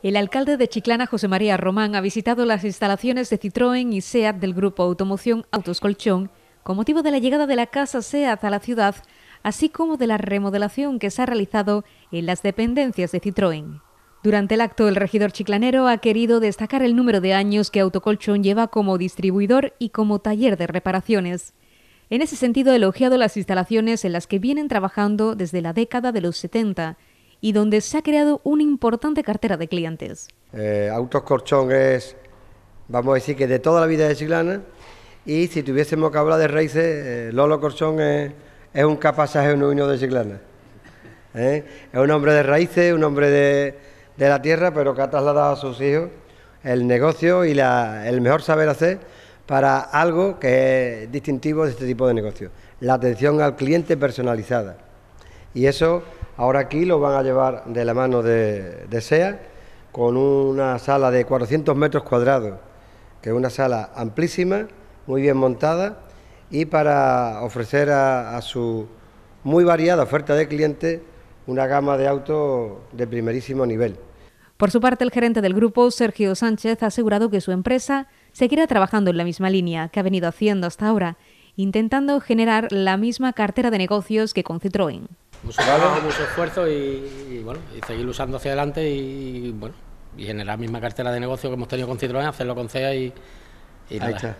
El alcalde de Chiclana, José María Román, ha visitado las instalaciones de Citroën y SEAT del grupo Automoción Autos Colchón con motivo de la llegada de la casa SEAT a la ciudad, así como de la remodelación que se ha realizado en las dependencias de Citroën. Durante el acto, el regidor chiclanero ha querido destacar el número de años que Autocolchón lleva como distribuidor y como taller de reparaciones. En ese sentido, ha elogiado las instalaciones en las que vienen trabajando desde la década de los 70 y donde se ha creado una importante cartera de clientes. Eh, Autos Corchón es, vamos a decir que de toda la vida de Chiclana, y si tuviésemos que hablar de raíces, eh, Lolo Corchón es, es un capasaje uno de Chiclana. ¿eh? Es un hombre de raíces, un hombre de, la tierra, pero que ha trasladado a sus hijos el negocio y el mejor saber hacer para algo que es distintivo de este tipo de negocio, la atención al cliente personalizada. Y eso Ahora aquí lo van a llevar de la mano de, SEA con una sala de 400 metros cuadrados, que es una sala amplísima, muy bien montada y para ofrecer a, su muy variada oferta de clientes una gama de autos de primerísimo nivel. Por su parte, el gerente del grupo, Sergio Sánchez, ha asegurado que su empresa seguirá trabajando en la misma línea que ha venido haciendo hasta ahora, intentando generar la misma cartera de negocios que con Citroën mucho trabajo, ah. mucho esfuerzo y, bueno, y seguir usando hacia adelante y, bueno, y en la misma cartera de negocio que hemos tenido con Citroën, hacerlo con CEA y,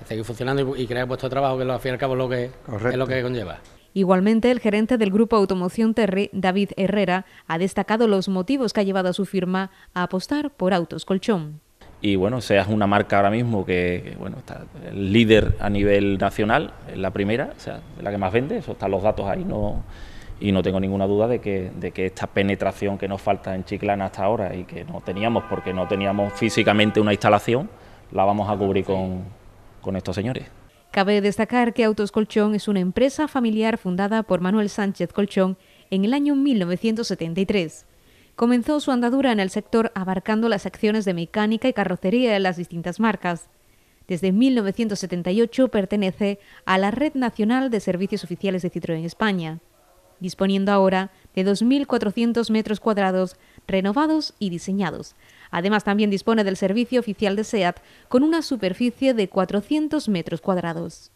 seguir funcionando y, crear puestos de trabajo, que al fin y al cabo es lo que, lo que conlleva. Igualmente, el gerente del grupo Automoción Terry, David Herrera, ha destacado los motivos que ha llevado a su firma a apostar por Autos Colchón. Y bueno, seas una marca ahora mismo que, bueno, está líder a nivel nacional, es la primera, o sea, la que más vende, eso están los datos ahí, no y no tengo ninguna duda de que, de que esta penetración que nos falta en Chiclana hasta ahora y que no teníamos porque no teníamos físicamente una instalación, la vamos a cubrir con, con estos señores. Cabe destacar que Autos Colchón es una empresa familiar fundada por Manuel Sánchez Colchón en el año 1973. Comenzó su andadura en el sector abarcando las acciones de mecánica y carrocería de las distintas marcas. Desde 1978 pertenece a la Red Nacional de Servicios Oficiales de Citroën España disponiendo ahora de 2.400 metros cuadrados renovados y diseñados. Además, también dispone del servicio oficial de SEAT con una superficie de 400 metros cuadrados.